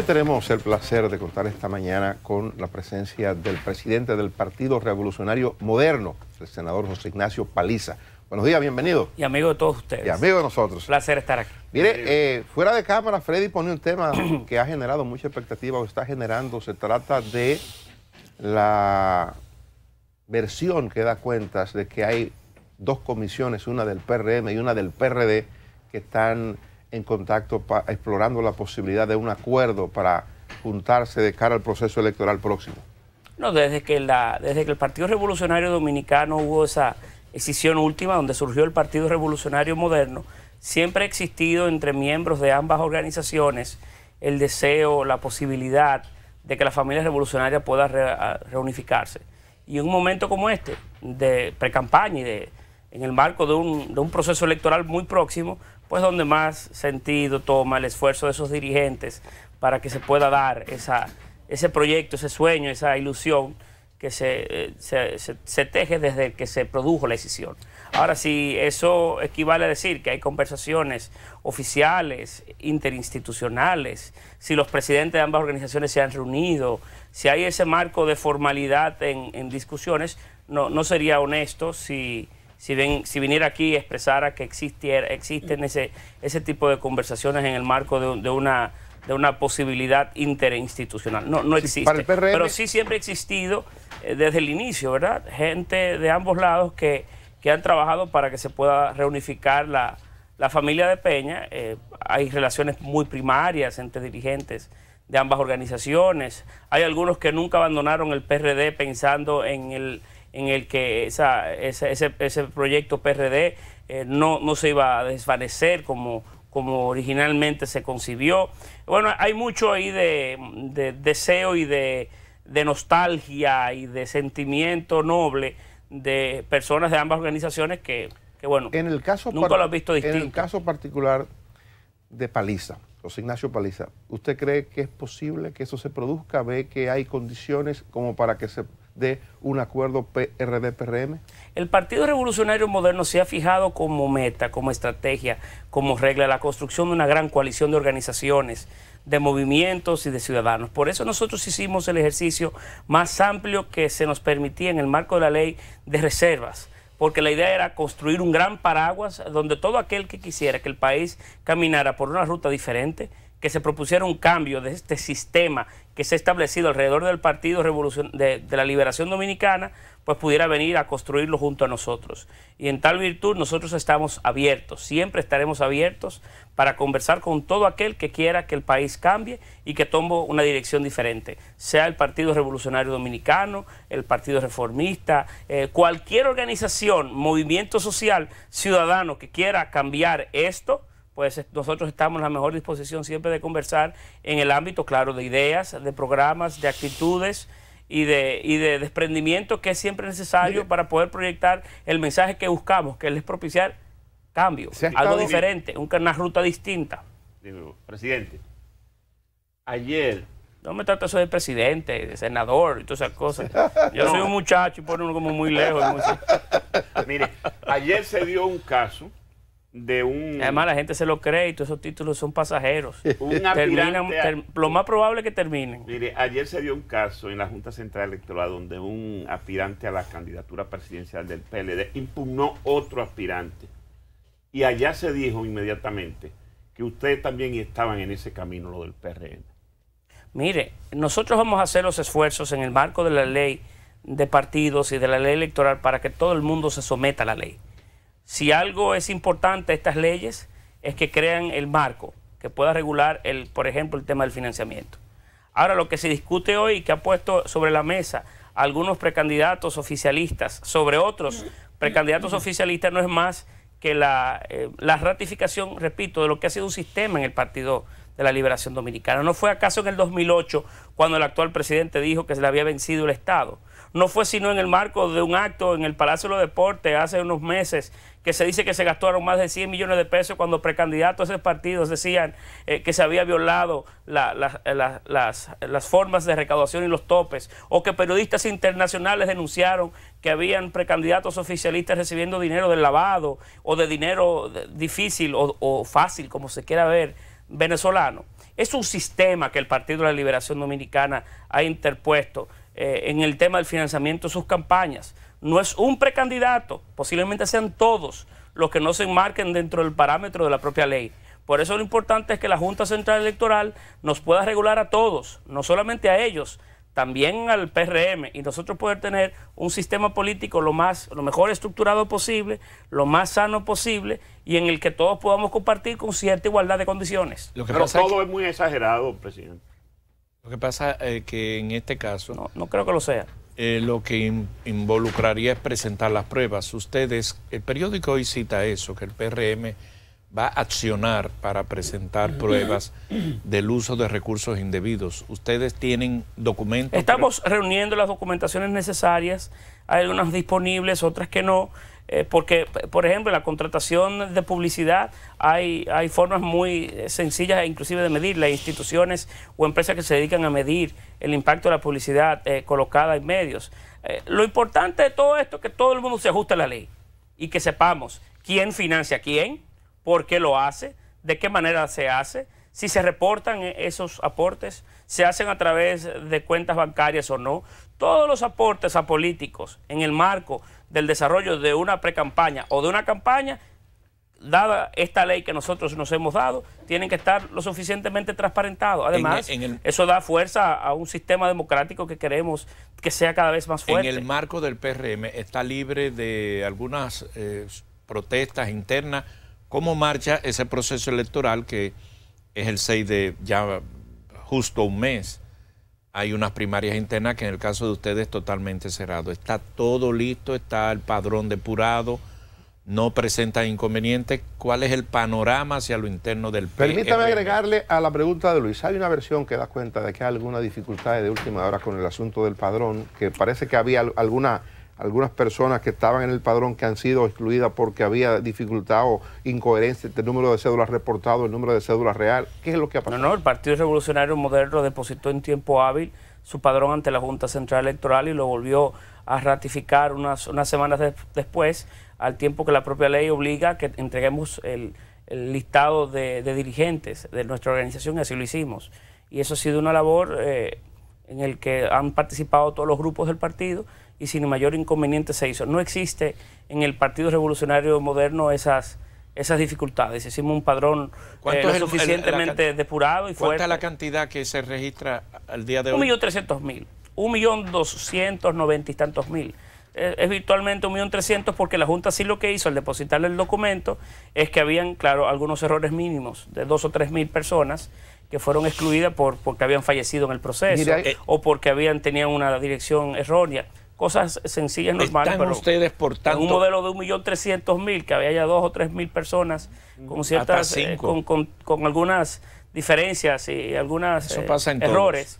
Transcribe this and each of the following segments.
Hoy tenemos el placer de contar esta mañana con la presencia del presidente del Partido Revolucionario Moderno, el senador José Ignacio Paliza. Buenos días, bienvenido. Y amigo de todos ustedes. Y amigo de nosotros. Placer estar aquí. Mire, eh, fuera de cámara, Freddy pone un tema que ha generado mucha expectativa o está generando. Se trata de la versión que da cuentas de que hay dos comisiones, una del PRM y una del PRD, que están en contacto, explorando la posibilidad de un acuerdo para juntarse de cara al proceso electoral próximo? No, desde que, la, desde que el Partido Revolucionario Dominicano hubo esa escisión última, donde surgió el Partido Revolucionario Moderno, siempre ha existido entre miembros de ambas organizaciones el deseo, la posibilidad de que la familia revolucionaria pueda reunificarse. Y en un momento como este, de pre campaña y de, en el marco de un, de un proceso electoral muy próximo, pues donde más sentido toma el esfuerzo de esos dirigentes para que se pueda dar esa, ese proyecto, ese sueño, esa ilusión que se, eh, se, teje desde que se produjo la decisión. Ahora, si eso equivale a decir que hay conversaciones oficiales, interinstitucionales, si los presidentes de ambas organizaciones se han reunido, si hay ese marco de formalidad en, en discusiones, no, no sería honesto si si, ven, si viniera aquí y expresara que existiera, existen mm. ese, ese tipo de conversaciones en el marco de, una de una posibilidad interinstitucional. No, no existe. Pero sí siempre ha existido eh, desde el inicio, ¿verdad? Gente de ambos lados que, que han trabajado para que se pueda reunificar la, familia de Peña. Eh, hay relaciones muy primarias entre dirigentes de ambas organizaciones. Hay algunos que nunca abandonaron el PRD pensando en el en el que esa, ese, ese, ese, proyecto PRD eh, no, no se iba a desvanecer como, como originalmente se concibió. Bueno, hay mucho ahí de, deseo y de, nostalgia y de sentimiento noble de personas de ambas organizaciones que, bueno, en el caso nunca lo has visto distinto. En el caso particular de Paliza, o Ignacio Paliza, ¿usted cree que es posible que eso se produzca? ¿Ve que hay condiciones como para que se de un acuerdo PRD-PRM? El Partido Revolucionario Moderno se ha fijado como meta, como estrategia, como regla la construcción de una gran coalición de organizaciones, de movimientos y de ciudadanos. Por eso nosotros hicimos el ejercicio más amplio que se nos permitía en el marco de la ley de reservas porque la idea era construir un gran paraguas donde todo aquel que quisiera que el país caminara por una ruta diferente, que se propusiera un cambio de este sistema que se ha establecido alrededor del Partido de, la Liberación Dominicana, pues pudiera venir a construirlo junto a nosotros. Y en tal virtud nosotros estamos abiertos, siempre estaremos abiertos para conversar con todo aquel que quiera que el país cambie y que tome una dirección diferente, sea el Partido Revolucionario Dominicano, el Partido Reformista, eh, cualquier organización, movimiento social, ciudadano que quiera cambiar esto pues nosotros estamos en la mejor disposición siempre de conversar en el ámbito, claro, de ideas, de programas, de actitudes y de, y de desprendimiento que es siempre necesario para poder proyectar el mensaje que buscamos, que es propiciar cambio, algo diferente, una ruta distinta. presidente, ayer no me trata eso de presidente, de senador y todas esas cosas. Yo soy un muchacho y pone uno como muy lejos. Mire, ayer se dio un caso Además la gente se lo cree y todos esos títulos son pasajeros. lo más probable es que terminen. Mire, ayer se dio un caso en la Junta Central Electoral donde un aspirante a la candidatura presidencial del PLD impugnó otro aspirante. Y allá se dijo inmediatamente que ustedes también estaban en ese camino, lo del PRM. Mire, nosotros vamos a hacer los esfuerzos en el marco de la ley de partidos y de la ley electoral para que todo el mundo se someta a la ley si algo es importante estas leyes es que crean el marco que pueda regular, el, por ejemplo, el tema del financiamiento. Ahora, lo que se discute hoy, que ha puesto sobre la mesa algunos precandidatos oficialistas sobre otros precandidatos oficialistas, no es más que la, eh, la ratificación, repito, de lo que ha sido un sistema en el Partido de la Liberación Dominicana. ¿No fue acaso en el 2008 cuando el actual presidente dijo que se le había vencido el Estado? No fue sino en el marco de un acto en el Palacio de los Deportes hace unos meses que se dice que se gastaron más de 100 millones de pesos cuando precandidatos de esos partidos decían eh, que se había violado las, formas de recaudación y los topes, o que periodistas internacionales denunciaron que habían precandidatos oficialistas recibiendo dinero del lavado o de dinero difícil o fácil, como se quiera ver, venezolano. Es un sistema que el Partido de la Liberación Dominicana ha interpuesto eh, en el tema del financiamiento de sus campañas. No es un precandidato, posiblemente sean todos los que no se enmarquen dentro del parámetro de la propia ley. Por eso lo importante es que la Junta Central Electoral nos pueda regular a todos, no solamente a ellos, también al PRM y nosotros poder tener un sistema político lo más lo mejor estructurado posible, lo más sano posible y en el que todos podamos compartir con cierta igualdad de condiciones. Pero todo es muy exagerado, presidente. Lo que pasa es eh, que en este caso... No, no creo que lo sea. Eh, lo que involucraría es presentar las pruebas. Ustedes, el periódico hoy cita eso, que el PRM va a accionar para presentar pruebas del uso de recursos indebidos. Ustedes tienen documentos. Estamos reuniendo las documentaciones necesarias, hay algunas disponibles, otras que no. Eh, porque, por ejemplo, en la contratación de publicidad hay, hay formas muy sencillas e inclusive de medir. las instituciones o empresas que se dedican a medir el impacto de la publicidad eh, colocada en medios. Eh, lo importante de todo esto es que todo el mundo se ajuste a la ley y que sepamos quién financia a quién, por qué lo hace, de qué manera se hace, si se reportan esos aportes, se hacen a través de cuentas bancarias o no todos los aportes a políticos en el marco del desarrollo de una precampaña o de una campaña, dada esta ley que nosotros nos hemos dado, tienen que estar lo suficientemente transparentados. Además, eso da fuerza a un sistema democrático que queremos que sea cada vez más fuerte. En el marco del PRM está libre de algunas eh, protestas internas. ¿Cómo marcha ese proceso electoral que es el 6 de ya justo un mes? Hay unas primarias internas que en el caso de ustedes es totalmente cerrado. Está todo listo, está el padrón depurado, no presenta inconvenientes. ¿Cuál es el panorama hacia lo interno del PRM? Permítame agregarle a la pregunta de Luis. Hay una versión que da cuenta de que hay algunas dificultades de última hora con el asunto del padrón, que parece que había alguna algunas personas que estaban en el padrón que han sido excluidas porque había dificultad o incoherencia entre el número de cédulas reportado, el número de cédulas real. ¿Qué es lo que ha pasado? No, no, el Partido Revolucionario Moderno depositó en tiempo hábil su padrón ante la Junta Central Electoral y lo volvió a ratificar unas, semanas después, al tiempo que la propia ley obliga que entreguemos el, listado de, dirigentes de nuestra organización, y así lo hicimos. Y eso ha sido una labor eh, en la que han participado todos los grupos del partido y sin mayor inconveniente se hizo. No existe en el Partido Revolucionario Moderno esas, esas dificultades. Hicimos un padrón eh, suficientemente depurado y fuerte. la cantidad que se registra al día de hoy? Un millón trescientos mil. Un millón doscientos noventa y tantos mil. Eh, es, virtualmente un millón trescientos porque la Junta sí lo que hizo al depositarle el documento es que habían, claro, algunos errores mínimos de dos o tres mil personas que fueron excluidas por, porque habían fallecido en el proceso o porque habían tenían una dirección errónea cosas sencillas, normales. Están ustedes, por un modelo de 1.300.000, que había ya 2 o 3.000 personas con ciertas. Eh, con, algunas diferencias y algunas eh, errores.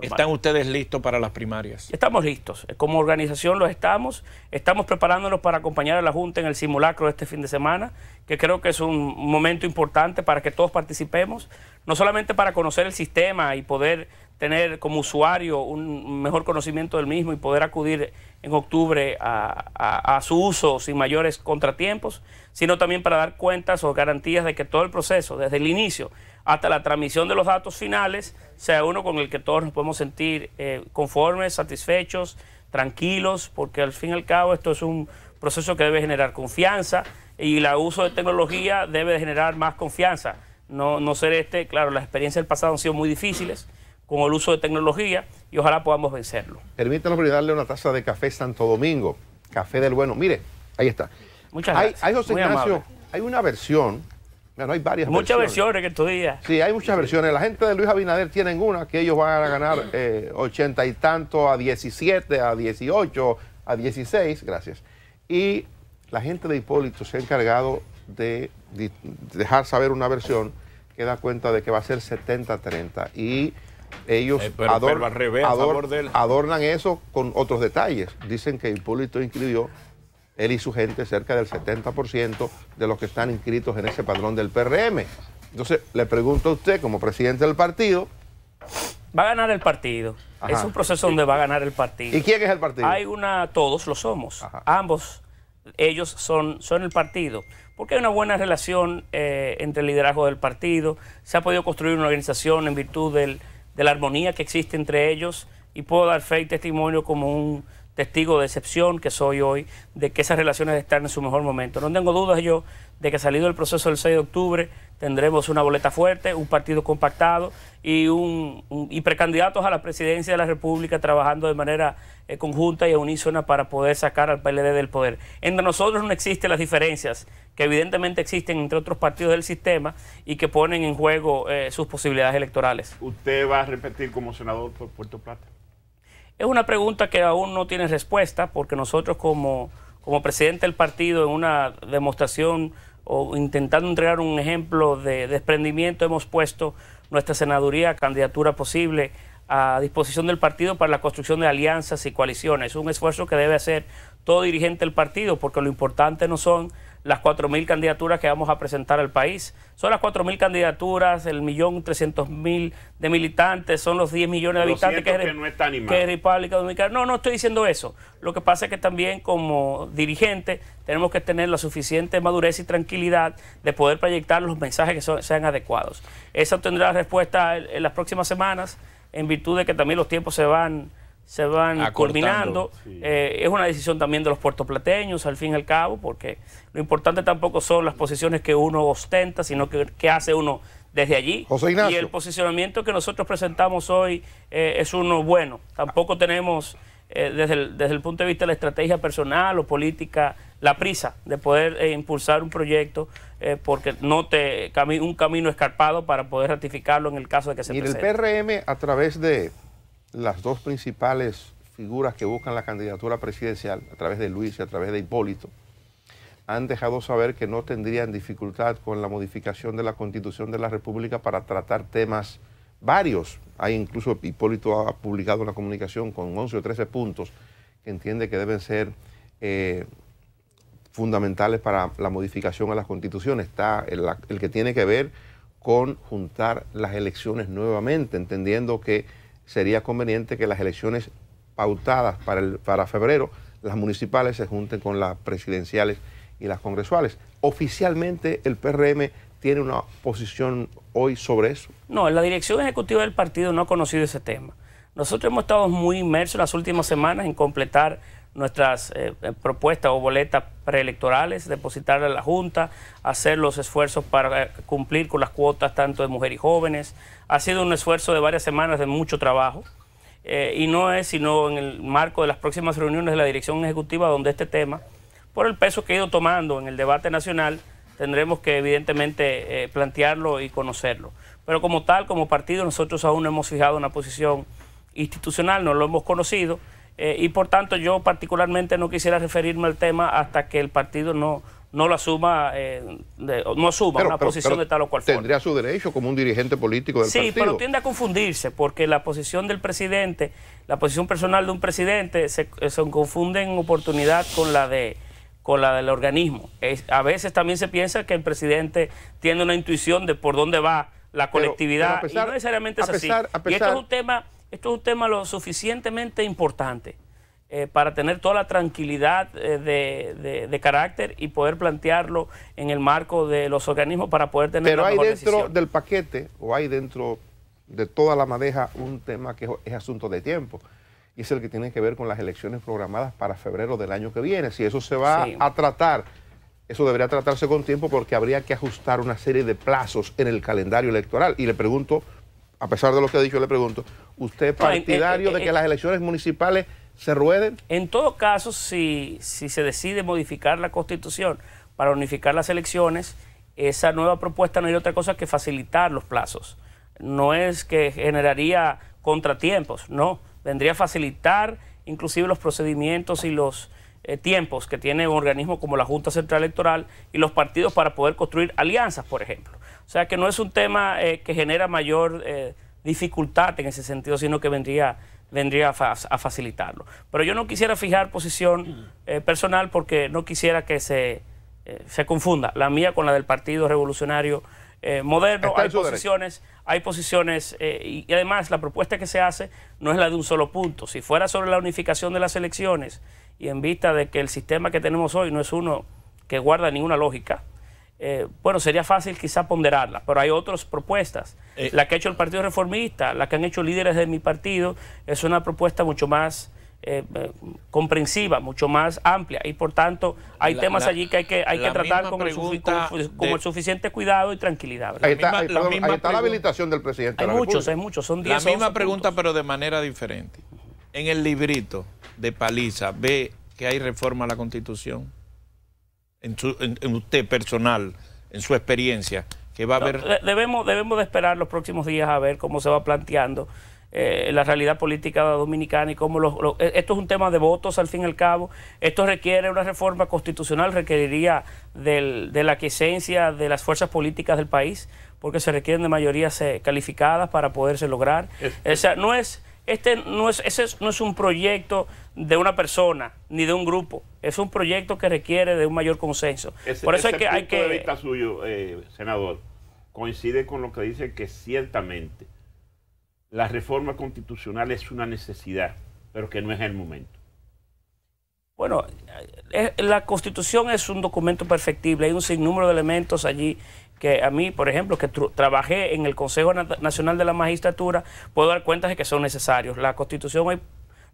¿Están ustedes listos para las primarias? Estamos listos. Como organización lo estamos. Estamos preparándonos para acompañar a la Junta en el simulacro este fin de semana, que creo que es un momento importante para que todos participemos, no solamente para conocer el sistema y poder tener como usuario un mejor conocimiento del mismo y poder acudir en octubre a, su uso sin mayores contratiempos, sino también para dar cuentas o garantías de que todo el proceso, desde el inicio hasta la transmisión de los datos finales, sea uno con el que todos nos podemos sentir eh, conformes, satisfechos, tranquilos, porque al fin y al cabo esto es un proceso que debe generar confianza y el uso de tecnología debe generar más confianza. No, no ser este, claro, las experiencias del pasado han sido muy difíciles con el uso de tecnología y ojalá podamos vencerlo. Permítanos brindarle una taza de café Santo Domingo, café del bueno. Mire, ahí está. Muchas gracias. Hay, José Ignacio, hay una versión, bueno, hay varias muchas versiones. Muchas versiones en Sí, hay muchas versiones. La gente de Luis Abinader tienen una que ellos van a ganar 80 eh, y tanto a 17, a 18, a 16, gracias. Y la gente de Hipólito se ha encargado de, de dejar saber una versión que da cuenta de que va a ser 70-30. Y ellos eh, adornan eso con otros detalles. Dicen que Hipólito inscribió, él y su gente, cerca del 70% de los que están inscritos en ese padrón del PRM. Entonces, le pregunto a usted, como presidente del partido... Va a ganar el partido. Es un proceso donde va a ganar el partido. ¿Y quién es el partido? Hay una, todos lo somos. Ambos, ellos son, son el partido porque hay una buena relación eh, entre el liderazgo del partido, se ha podido construir una organización en virtud del, de la armonía que existe entre ellos y puedo dar fe y testimonio como un testigo de excepción que soy hoy de que esas relaciones están en su mejor momento. No tengo dudas yo de que salido el proceso del 6 de octubre, tendremos una boleta fuerte, un partido compactado y, un, precandidatos a la presidencia de la República trabajando de manera eh, conjunta y unísona para poder sacar al PLD del poder. Entre nosotros no existen las diferencias que evidentemente existen entre otros partidos del sistema y que ponen en juego eh, sus posibilidades electorales. ¿Usted va a repetir como senador por Puerto Plata? Es una pregunta que aún no tiene respuesta porque nosotros como, como presidente del partido en una demostración o intentando entregar un ejemplo de desprendimiento, hemos puesto nuestra senaduría, candidatura posible a disposición del partido para la construcción de alianzas y coaliciones. Es un esfuerzo que debe hacer todo dirigente del partido, porque lo importante no son las 4.000 candidaturas que vamos a presentar al país, son las 4.000 candidaturas, el millón trescientos de militantes, son los 10 millones de habitantes que es, República Dominicana. No, no estoy diciendo eso. Lo que pasa es que también como dirigente tenemos que tener la suficiente madurez y tranquilidad de poder proyectar los mensajes que sean adecuados. Esa tendrá respuesta en las próximas semanas en virtud de que también los tiempos se van se van Acortando, culminando. Eh, es una decisión también de los puertoplateños, al fin y al cabo, porque lo importante tampoco son las posiciones que uno ostenta, sino que, hace uno desde allí. Y el posicionamiento que nosotros presentamos hoy eh, es uno bueno. Tampoco tenemos, eh, desde, desde el punto de vista de la estrategia personal o política, la prisa de poder eh, impulsar un proyecto eh, porque no te un camino escarpado para poder ratificarlo en el caso de que se Y el PRM a través de las dos principales figuras que buscan la candidatura presidencial, a través de Luis y a través de Hipólito, han dejado saber que no tendrían dificultad con la modificación de la Constitución de la República para tratar temas varios. Hay incluso Hipólito ha publicado una comunicación con 11 o 13 puntos que entiende que deben ser eh, fundamentales para la modificación a la constitución. Está el, que tiene que ver con juntar las elecciones nuevamente, entendiendo que sería conveniente que las elecciones pautadas para, para febrero, las municipales se junten con las presidenciales y las congresuales. Oficialmente el PRM tiene una posición hoy sobre eso. No, la dirección ejecutiva del partido no ha conocido ese tema. Nosotros hemos estado muy inmersos las últimas semanas en completar nuestras eh, eh, propuestas o boletas preelectorales, depositarla a la Junta, hacer los esfuerzos para eh, cumplir con las cuotas tanto de mujeres y jóvenes. Ha sido un esfuerzo de varias semanas de mucho trabajo. y no es sino en el marco de las próximas reuniones de la Dirección Ejecutiva donde este tema, por el peso que ha ido tomando en el debate nacional, tendremos que evidentemente plantearlo y conocerlo. Pero como tal, como partido, nosotros aún no hemos fijado una posición institucional, no lo hemos conocido. Eh, y por tanto yo particularmente no quisiera referirme al tema hasta que el partido no, no lo asuma, eh, no asuma la una posición de tal o cual forma. Tendría su derecho como un dirigente político del partido. Sí, pero tiende a confundirse porque la posición del presidente, la posición personal de un presidente se, confunde en oportunidad con la de con la del organismo. Es, a veces también se piensa que el presidente tiene una intuición de por dónde va la colectividad y no necesariamente es así. y esto es un tema esto es un tema lo suficientemente importante eh, para tener toda la tranquilidad eh, de, de, carácter y poder plantearlo en el marco de los organismos para poder tener Pero hay dentro del paquete o hay dentro de toda la madeja un tema que es, asunto de tiempo y es el que tiene que ver con las elecciones programadas para febrero del año que viene. Si eso se va a tratar, eso debería tratarse con tiempo porque habría que ajustar una serie de plazos en el calendario electoral. Y le pregunto a pesar de lo que ha dicho, le pregunto, ¿usted es partidario de que las elecciones municipales se rueden? En todo caso, si, se decide modificar la Constitución para unificar las elecciones, esa nueva propuesta no es otra cosa que facilitar los plazos. No es que generaría contratiempos, no. Vendría a facilitar inclusive los procedimientos y los eh, tiempos que tiene un organismo como la Junta Central Electoral y los partidos para poder construir alianzas, por ejemplo. O sea que no es un tema eh, que genera mayor eh, dificultad en ese sentido, sino que vendría, vendría a, facilitarlo. Pero yo no quisiera fijar posición eh, personal porque no quisiera que se, confunda la mía con la del Partido Revolucionario Moderno. hay posiciones, hay posiciones y, además la propuesta que se hace no es la de un solo punto. Si fuera sobre la unificación de las elecciones y en vista de que el sistema que tenemos hoy no es uno que guarda ninguna lógica, eh, bueno, sería fácil quizá ponderarla, pero hay otras propuestas. Eh. la que ha hecho el Partido Reformista, la que han hecho líderes de mi partido, es una propuesta mucho más eh, comprensiva, mucho más amplia, y por tanto hay temas allí que hay que, hay que tratar con el, suficiente cuidado y tranquilidad. Ahí está, la, habilitación del presidente. Hay de la muchos, República. hay muchos, son 10 La misma pregunta, pero de manera diferente. En el librito de Paliza, ve que hay reforma a la Constitución en, usted personal, en su experiencia, que va a haber... Debemos, debemos de esperar los próximos días a ver cómo se va planteando. Eh, la realidad política dominicana y cómo e, esto es un tema de votos al fin y al cabo, esto requiere una reforma constitucional, requeriría de la quiesencia de las fuerzas políticas del país, porque se requieren de mayorías eh, calificadas para poderse lograr. o sea, no es, este no es, ese no es un proyecto de una persona ni de un grupo, es un proyecto que requiere de un mayor consenso. Por eso que... hay que... De vista suyo, eh, senador, coincide con lo que dice que ciertamente la reforma constitucional es una necesidad, pero que no es el momento. Bueno, eh, eh, la constitución es un documento perfectible, hay un sinnúmero de elementos allí que a mí, por ejemplo, que trabajé en el Consejo Nacional de la Magistratura, puedo dar cuenta de que son necesarios. La Constitución hoy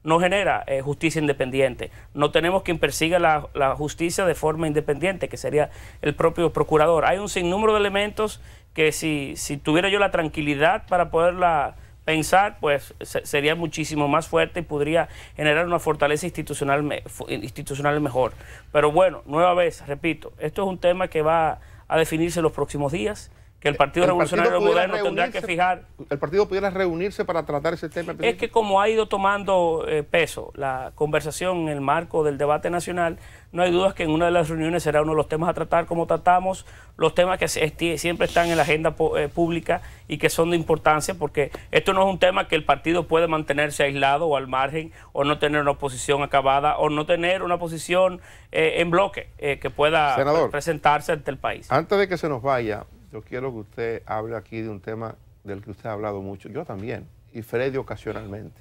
no genera eh, justicia independiente. No tenemos quien persiga la, justicia de forma independiente, que sería el propio procurador. Hay un sinnúmero de elementos que si, tuviera yo la tranquilidad para poderla pensar, pues sería muchísimo más fuerte y podría generar una fortaleza institucional, institucional mejor. Pero bueno, nueva vez, repito, esto es un tema que va a definirse en los próximos días que el Partido Revolucionario Moderno tendrá que fijar. El partido pudiera reunirse para tratar ese tema. Es que como ha ido tomando eh, peso la conversación en el marco del debate nacional, no hay dudas que en una de las reuniones será uno de los temas a tratar, como tratamos los temas que siempre están en la agenda eh, pública y que son de importancia, porque esto no es un tema que el partido puede mantenerse aislado o al margen, o no tener una oposición acabada, o no tener una posición eh, en bloque que pueda presentarse ante el país. Antes de que se nos vaya, yo quiero que usted hable aquí de un tema del que usted ha hablado mucho, yo también, y Freddy ocasionalmente.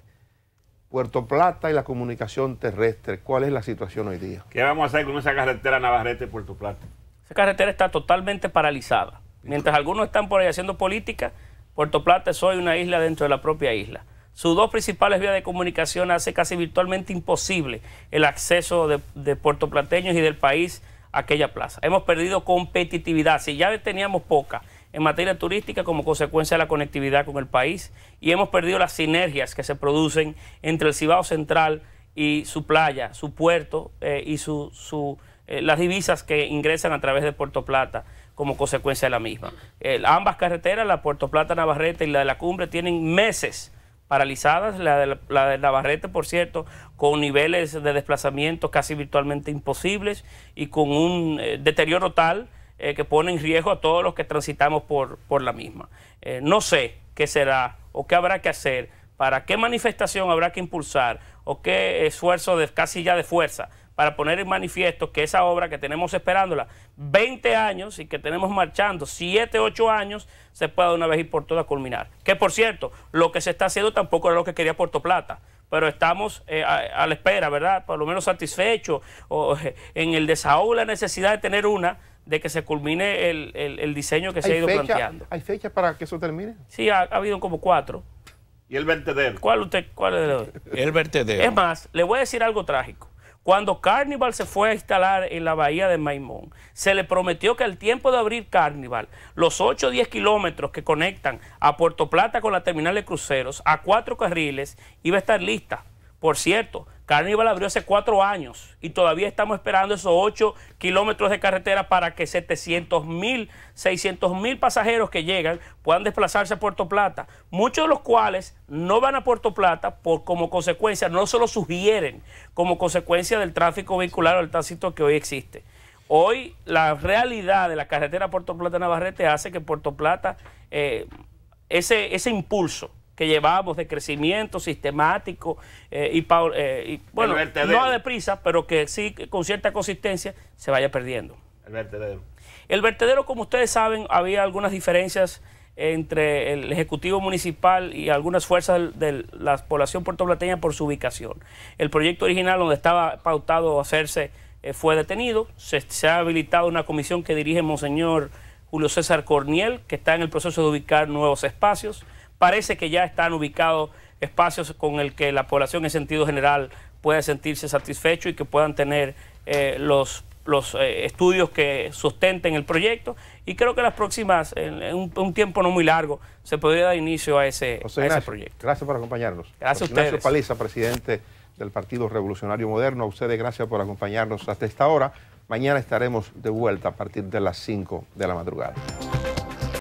Puerto Plata y la comunicación terrestre, ¿cuál es la situación hoy día? ¿Qué vamos a hacer con esa carretera Navarrete-Puerto Plata? Esa carretera está totalmente paralizada. Mientras algunos están por ahí haciendo política, Puerto Plata es hoy una isla dentro de la propia isla. Sus dos principales vías de comunicación hace casi virtualmente imposible el acceso de, de puertoplateños y del país aquella plaza. Hemos perdido competitividad, si ya teníamos poca en materia turística como consecuencia de la conectividad con el país y hemos perdido las sinergias que se producen entre el Cibao Central y su playa, su puerto eh, y su, eh, las divisas que ingresan a través de Puerto Plata como consecuencia de la misma. Eh, ambas carreteras, la Puerto Plata Navarrete y la de la Cumbre, tienen meses paralizadas, la de, la, Navarrete, por cierto, con niveles de desplazamiento casi virtualmente imposibles y con un eh, deterioro tal eh, que pone en riesgo a todos los que transitamos por, por la misma. Eh, no sé qué será o qué habrá que hacer, para qué manifestación habrá que impulsar o qué esfuerzo de, casi ya de fuerza para poner en manifiesto que esa obra que tenemos esperándola 20 años y que tenemos marchando 7, 8 años, se pueda de una vez y por todas culminar. Que por cierto, lo que se está haciendo tampoco era lo que quería Puerto Plata pero estamos eh, a, la espera, ¿verdad? Por lo menos satisfechos en el desahogo, la necesidad de tener una, de que se culmine el, diseño que se ha ido planteando. ¿Hay fechas para que eso termine? Sí, ha, habido como cuatro. ¿Y el vertedero? ¿Cuál usted, cuál es el, el vertedero? Es más, le voy a decir algo trágico. Cuando Carnival se fue a instalar en la bahía de Maimón, se le prometió que al tiempo de abrir Carnival, los 8 o 10 kilómetros que conectan a Puerto Plata con la terminal de cruceros, a cuatro carriles, iba a estar lista. Por cierto, Carnival abrió hace cuatro años y todavía estamos esperando esos ocho kilómetros de carretera para que 700 mil, 600 mil pasajeros que llegan puedan desplazarse a Puerto Plata, muchos de los cuales no van a Puerto Plata por, como consecuencia, no se lo sugieren como consecuencia del tráfico vehicular o el tránsito que hoy existe. Hoy la realidad de la carretera Puerto Plata-Navarrete hace que Puerto Plata, eh, ese, ese impulso que llevamos de crecimiento sistemático eh, eh, y, bueno, no a deprisa, pero que sí con cierta consistencia se vaya perdiendo. El vertedero. El vertedero, como ustedes saben, había algunas diferencias entre el Ejecutivo Municipal y algunas fuerzas de la población puertoplateña por su ubicación. El proyecto original donde estaba pautado hacerse eh, fue detenido, se, se ha habilitado una comisión que dirige Monseñor Julio César Corniel, que está en el proceso de ubicar nuevos espacios parece que ya están ubicados espacios con el que la población en sentido general pueda sentirse satisfecho y que puedan tener eh, los, los eh, estudios que sustenten el proyecto. Y creo que las próximas, en, un, tiempo no muy largo, se podría dar inicio a ese, proyecto. Gracias por acompañarnos. Gracias a ustedes. Ignacio Paliza, presidente del Partido Revolucionario Moderno. A ustedes gracias por acompañarnos hasta esta hora. Mañana estaremos de vuelta a partir de las 5 de la madrugada.